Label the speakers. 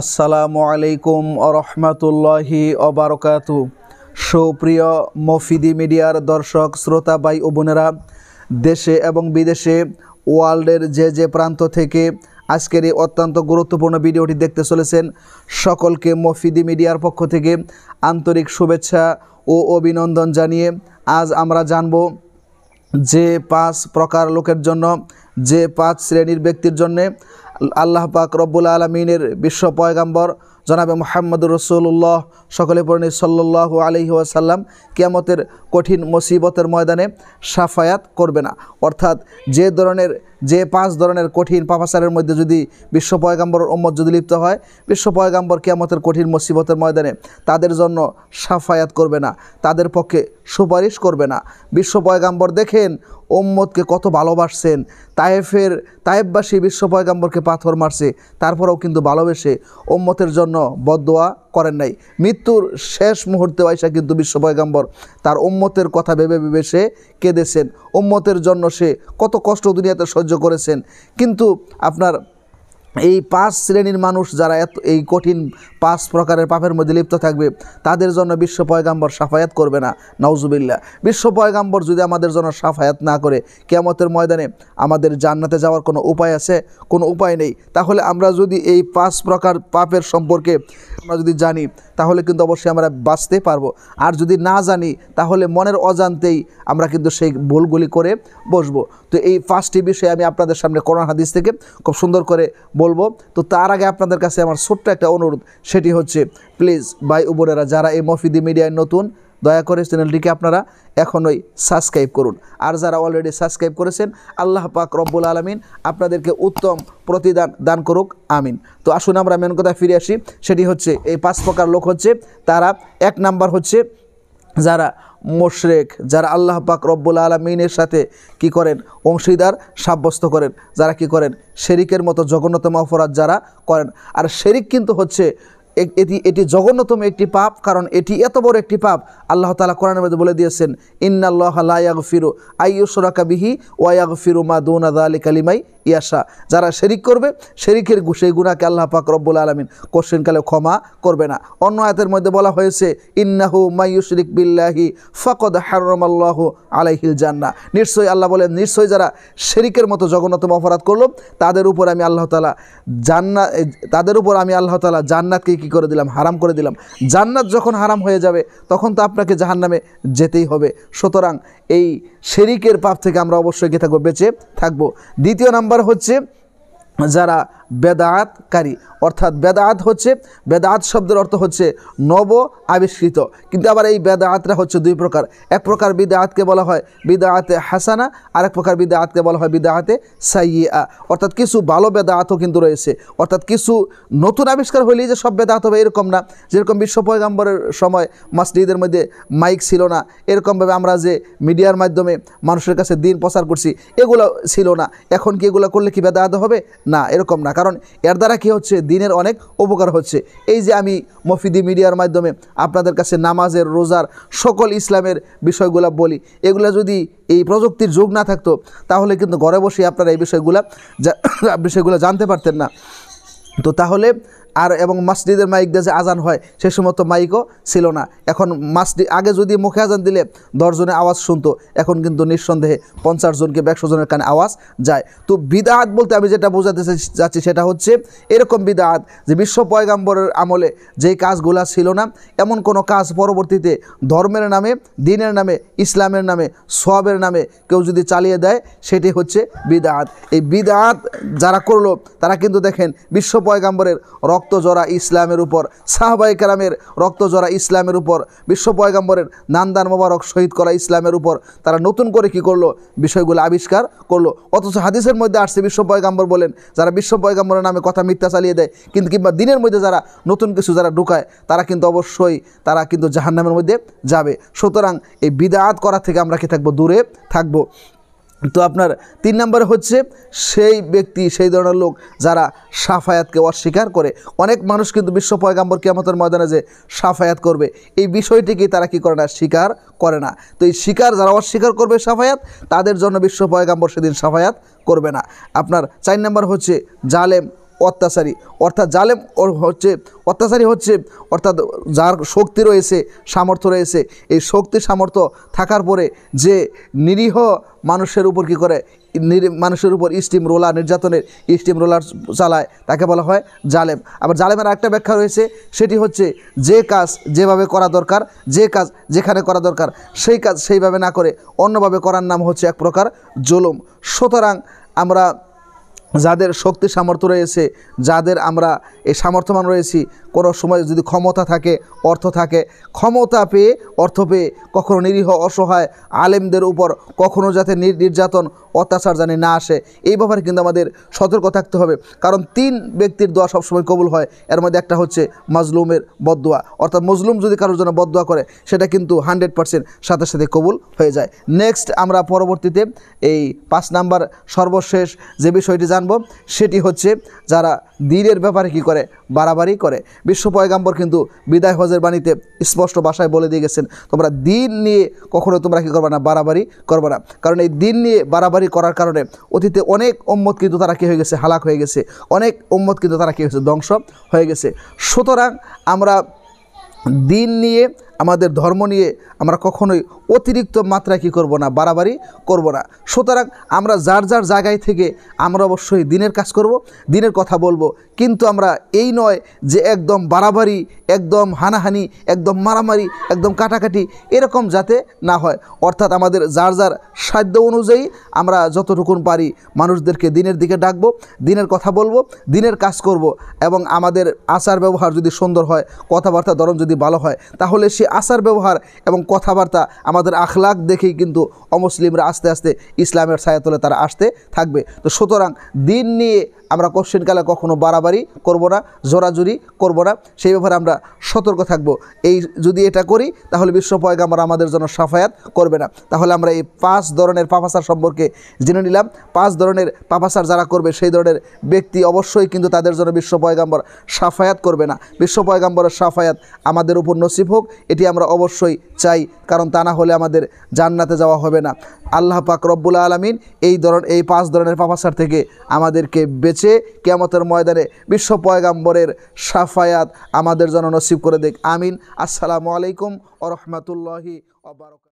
Speaker 1: আসসালামু আলাইকুম আরহামাতুল্লাহি অবরকাতু সুপ্রিয় মফিদি মিডিয়ার দর্শক শ্রোতা বাই ও বোনেরা দেশে এবং বিদেশে ওয়ার্ল্ডের যে যে প্রান্ত থেকে আজকের এই অত্যন্ত গুরুত্বপূর্ণ ভিডিওটি দেখতে চলেছেন সকলকে মফিদি মিডিয়ার পক্ষ থেকে আন্তরিক শুভেচ্ছা ও অভিনন্দন জানিয়ে আজ আমরা জানব যে পাঁচ প্রকার লোকের জন্য যে পাঁচ শ্রেণীর ব্যক্তির জন্যে আল্লাহ পাক রব্বুল আলমিনের বিশ্ব পয়গাম্বর জনাবে মোহাম্মদুর রসুল্লাহ সকলে পর্ণী সাল্লাহ আলহি ওয়াসাল্লাম কিয়ামতের কঠিন মুসিবতের ময়দানে সাফায়াত করবে না অর্থাৎ যে ধরনের যে পাঁচ ধরনের কঠিন পাপাচারের মধ্যে যদি বিশ্ব পয়গাম্বর ওম্মত যদি লিপ্ত হয় বিশ্ব পয়গাম্বর কিয়ামতের কঠিন মুসিবতের ময়দানে তাদের জন্য সাফায়াত করবে না তাদের পক্ষে সুপারিশ করবে না বিশ্ব পয়গাম্বর দেখেন ওম্মদকে কত ভালোবাসছেন তায়েফের তায়েববাসী বিশ্ব পয়গাম্বরকে পাথর মারছে তারপরেও কিন্তু ভালোবেসে ওম্মতের জন্য বদোয়া করেন নাই মৃত্যুর শেষ মুহূর্তে আইসা কিন্তু বিশ্ব পয়গাম্বর তার ওম্মতের কথা ভেবে ভেবে সে কেঁদেছেন ওম্মতের জন্য সে কত কষ্ট দুনিয়াতে সহ্য করেছেন কিন্তু আপনার এই পাঁচ শ্রেণীর মানুষ যারা এত এই কঠিন পাঁচ প্রকারের পাপের মধ্যে লিপ্ত থাকবে তাদের জন্য বিশ্ব পয়গাম্বর সাফায়াত করবে না নওজুবিল্লা বিশ্ব পয়গাম্বর যদি আমাদের জন্য সাফায়াত না করে কেয়ামতের ময়দানে আমাদের জান্নাতে যাওয়ার কোনো উপায় আছে কোনো উপায় নেই তাহলে আমরা যদি এই পাঁচ প্রকার পাপের সম্পর্কে আমরা যদি জানি তাহলে কিন্তু অবশ্যই আমরা বাঁচতে পারবো আর যদি না জানি তাহলে মনের অজান্তেই আমরা কিন্তু সেই ভুলগুলি করে বসবো তো এই ফার্স্টটি বিষয়ে আমি আপনাদের সামনে করোনা হাদিস থেকে খুব সুন্দর করে বলবো তো তার আগে আপনাদের কাছে আমার ছোট্ট একটা অনুরোধ সেটি হচ্ছে প্লিজ ভাই উবরেরা যারা এই মফিদি মিডিয়ায় নতুন দয়া করে চ্যানেলটিকে আপনারা এখনই সাবস্ক্রাইব করুন আর যারা অলরেডি সাবস্ক্রাইব করেছেন আল্লাহ পাক রব্বুল আলমিন আপনাদেরকে উত্তম প্রতিদান দান করুক আমিন তো আসুন আমরা মেন কথা ফিরে আসি সেটি হচ্ছে এই পাঁচ প্রকার লোক হচ্ছে তারা এক নাম্বার হচ্ছে যারা মোশরেক যারা আল্লাহ পাক রব্বুল আলমিনের সাথে কি করেন অংশীদার সাব্যস্ত করেন যারা কি করেন শেরিকের মতো জঘন্যতম অপরাধ যারা করেন আর শেরিক কিন্তু হচ্ছে এটি এটি জঘন্যতম একটি পাপ কারণ এটি এত বড় একটি পাপ আল্লাহ তালা কোরআনের মধ্যে বলে দিয়েছেন ইন্নাল্লাহ ফিরু আইয়ুসরাকা বিহি ওয়াগ ফিরু মা দৌনা আলী কালিমাই ইয়াসা যারা শেরিক করবে শেরিকের সেই গুণাকে আল্লাহ পাক রব্বুল আলমিন কোশ্চেনকালে ক্ষমা করবে না অন্য আয়াতের মধ্যে বলা হয়েছে ইন্নাহু মাইয়ুশরিক বিল্লাহি ফকদ হারমাল্লাহ আলাইহিল জান্না নিশ্চয়ই আল্লাহ বলেন নিশ্চয়ই যারা শেরিকের মতো জগন্নাথম অপরাধ করল তাদের উপর আমি আল্লাহ তালা জান্না তাদের উপর আমি আল্লাহ তালা জান্নাতকে কী করে দিলাম হারাম করে দিলাম জান্নাত যখন হারাম হয়ে যাবে তখন তো আপনি আপনাকে জাহান নামে যেতেই হবে সুতরাং এই শেরিকের পাপ থেকে আমরা অবশ্যই কি থাকবো বেঁচে থাকবো দ্বিতীয় নাম্বার হচ্ছে যারা বেদাতকারী অর্থাৎ বেদাত হচ্ছে বেদাত শব্দের অর্থ হচ্ছে নব আবিষ্কৃত কিন্তু আবার এই বেদাতরা হচ্ছে দুই প্রকার এক প্রকার বিদাতকে বলা হয় বিদাতে হাসানা আর এক প্রকার বিদাতকে বলা হয় বিদাতে সাইয়া অর্থাৎ কিছু ভালো বেদাতও কিন্তু রয়েছে অর্থাৎ কিছু নতুন আবিষ্কার হলেই যে সব বেদাত হবে এরকম না যেরকম বিশ্ব পয়গাম্বরের সময় মাসলিদের মধ্যে মাইক ছিল না এরকমভাবে আমরা যে মিডিয়ার মাধ্যমে মানুষের কাছে দিন প্রচার করছি এগুলো ছিল না এখন কি এগুলো করলে কি বেদাত হবে না এরকম না কারণ এর দ্বারা কী হচ্ছে দিনের অনেক উপকার হচ্ছে এই যে আমি মফিদি মিডিয়ার মাধ্যমে আপনাদের কাছে নামাজের রোজার সকল ইসলামের বিষয়গুলা বলি এগুলা যদি এই প্রযুক্তির যুগ না থাকতো তাহলে কিন্তু ঘরে বসে আপনারা এই বিষয়গুলা বিষয়গুলো জানতে পারতেন না তো তাহলে আর এবং মসজিদের মাইক দিয়ে যে আজান হয় সে সময় তো মাইকও ছিল না এখন মাসজিদ আগে যদি মুখে আজান দিলে দশজনে আওয়াজ শুনতো এখন কিন্তু নিঃসন্দেহে পঞ্চাশ জনকে একশো জনের কানে আওয়াজ যায় তো বিদাহাত বলতে আমি যেটা বোঝাতে যাচ্ছি সেটা হচ্ছে এরকম বিদাহাত যে বিশ্ব পয়গাম্বরের আমলে যেই কাজগুলা ছিল না এমন কোনো কাজ পরবর্তীতে ধর্মের নামে দিনের নামে ইসলামের নামে সবের নামে কেউ যদি চালিয়ে দেয় সেটি হচ্ছে বিদাহাত এই বিদাহাত যারা করলো তারা কিন্তু দেখেন বিশ্ব পয়গাম্বরের রক্ত জরা ইসলামের উপর সাহাবাই কালামের জরা ইসলামের উপর বিশ্ব পয়গাম্বরের নান্দান মোবারক শহীদ করা ইসলামের উপর তারা নতুন করে কি করলো বিষয়গুলো আবিষ্কার করলো অথচ হাদিসের মধ্যে আসছে বিশ্ব পয়গাম্বর বলেন যারা বিশ্ব পয়গাম্বরের নামে কথা মিথ্যা চালিয়ে দেয় কিন্তু কিংবা দিনের মধ্যে যারা নতুন কিছু যারা ঢুকায় তারা কিন্তু অবশ্যই তারা কিন্তু জাহান্নামের মধ্যে যাবে সুতরাং এই বিদায়াত করা থেকে আমরা কি থাকবো দূরে থাকবো তো আপনার তিন নম্বরে হচ্ছে সেই ব্যক্তি সেই ধরনের লোক যারা সাফায়াতকে অস্বীকার করে অনেক মানুষ কিন্তু বিশ্ব পয়গাম্বর কেমতের ময়দানে যে সাফায়াত করবে এই বিষয়টিকে তারা কি করে না স্বীকার করে না তো এই স্বীকার যারা অস্বীকার করবে সাফায়াত তাদের জন্য বিশ্ব পয়গাম্বর সেদিন সাফায়াত করবে না আপনার চার নম্বর হচ্ছে জালেম অত্যাচারী অর্থাৎ জালেম হচ্ছে অত্যাচারী হচ্ছে অর্থাৎ যার শক্তি রয়েছে সামর্থ্য রয়েছে এই শক্তি সামর্থ্য থাকার পরে যে নিরীহ মানুষের উপর কী করে মানুষের উপর স্টিম রোলার নির্যাতনের স্টিম রোলার চালায় তাকে বলা হয় জালেম আবার জালেমের আরেকটা ব্যাখ্যা রয়েছে সেটি হচ্ছে যে কাজ যেভাবে করা দরকার যে কাজ যেখানে করা দরকার সেই কাজ সেইভাবে না করে অন্যভাবে করার নাম হচ্ছে এক প্রকার জুলুম সুতরাং আমরা যাদের শক্তি সামর্থ্য রয়েছে যাদের আমরা এই সামর্থ্যমান রয়েছি কোনো সময় যদি ক্ষমতা থাকে অর্থ থাকে ক্ষমতা পেয়ে অর্থ পেয়ে কখনও নিরীহ অসহায় আলেমদের উপর কখনও যাতে নির্যাতন অত্যাচার জানি না আসে এই ব্যাপারে কিন্তু আমাদের সতর্ক থাকতে হবে কারণ তিন ব্যক্তির দোয়া সবসময় কবুল হয় এর মধ্যে একটা হচ্ছে মজলুমের বদোয়া অর্থাৎ মজলুম যদি কারোর জন্য বদোয়া করে সেটা কিন্তু হান্ড্রেড পার্সেন্ট সাথে সাথে কবুল হয়ে যায় নেক্সট আমরা পরবর্তীতে এই পাঁচ নাম্বার সর্বশেষ যে বিষয়টি জানব সেটি হচ্ছে যারা দিনের ব্যাপারে কি করে বাড়াবাড়ি করে বিশ্ব পয়গাম্বর কিন্তু বিদায় হজের বাণীতে স্পষ্ট ভাষায় বলে দিয়ে গেছেন তোমরা দিন নিয়ে কখনো তোমরা কী করবে না বাড়াবাড়ি করবে না কারণ এই দিন নিয়ে বাড়াবাড়ি করার কারণে অতীতে অনেক ওম্মত কিন্তু তারা কী হয়ে গেছে হালাক হয়ে গেছে অনেক ওম্মত কিন্তু তারা কী হয়েছে ধ্বংস হয়ে গেছে সুতরাং আমরা দিন নিয়ে আমাদের ধর্ম নিয়ে আমরা কখনোই অতিরিক্ত মাত্রায় কী করব না বাড়াবাড়ি করব না সুতরাং আমরা যার যার জায়গায় থেকে আমরা অবশ্যই দিনের কাজ করব দিনের কথা বলবো কিন্তু আমরা এই নয় যে একদম বাড়াবাড়ি একদম হানাহানি একদম মারামারি একদম কাটাকাটি এরকম যাতে না হয় অর্থাৎ আমাদের যার যার সাধ্য অনুযায়ী আমরা যতটুকুন পারি মানুষদেরকে দিনের দিকে ডাকবো দিনের কথা বলবো দিনের কাজ করব এবং আমাদের আচার ব্যবহার যদি সুন্দর হয় কথাবার্তা দরম যদি ভালো হয় তাহলে সে আচার ব্যবহার এবং কথাবার্তা আমাদের আখলাখ দেখেই কিন্তু অমুসলিমরা আস্তে আস্তে ইসলামের ছায়াতলে তারা আসতে থাকবে তো সুতরাং দিন নিয়ে আমরা কোশ্চেনকালে কখনো বাড়াবাড়ি করব না জোরাজুরি করব না সেই ব্যাপারে আমরা সতর্ক থাকব এই যদি এটা করি তাহলে বিশ্ব পয়গাম্বর আমাদের জন্য সাফায়াত করবে না তাহলে আমরা এই পাঁচ ধরনের পাপাসার সম্পর্কে জেনে নিলাম পাঁচ ধরনের পাপাসার যারা করবে সেই ধরনের ব্যক্তি অবশ্যই কিন্তু তাদের জন্য বিশ্ব পয়গাম্বর সাফায়াত করবে না বিশ্ব পয়গাম্বরের সাফায়াত আমাদের উপর নসিব হোক এটি আমরা অবশ্যই চাই কারণ তা না হলে আমাদের জান্নাতে যাওয়া হবে না আল্লাহ পাক রব্বুল আলমিন এই ধরন এই পাঁচ ধরনের পাপাসার থেকে আমাদেরকে বেঁচে রয়েছে কেয়ামতের ময়দানে বিশ্ব পয়গাম্বরের সাফায়াত আমাদের জন্য নসিব করে দেখ আমিন আসসালামু আলাইকুম ও রহমতুল্লাহি